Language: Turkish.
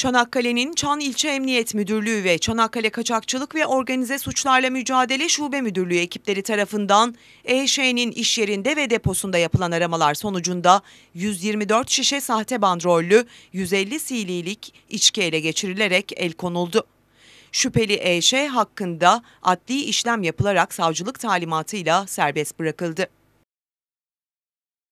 Çanakkale'nin Çan İlçe Emniyet Müdürlüğü ve Çanakkale Kaçakçılık ve Organize Suçlarla Mücadele Şube Müdürlüğü ekipleri tarafından EŞ'nin iş yerinde ve deposunda yapılan aramalar sonucunda 124 şişe sahte bandrollü 150 sililik içki ele geçirilerek el konuldu. Şüpheli EŞ hakkında adli işlem yapılarak savcılık talimatıyla serbest bırakıldı.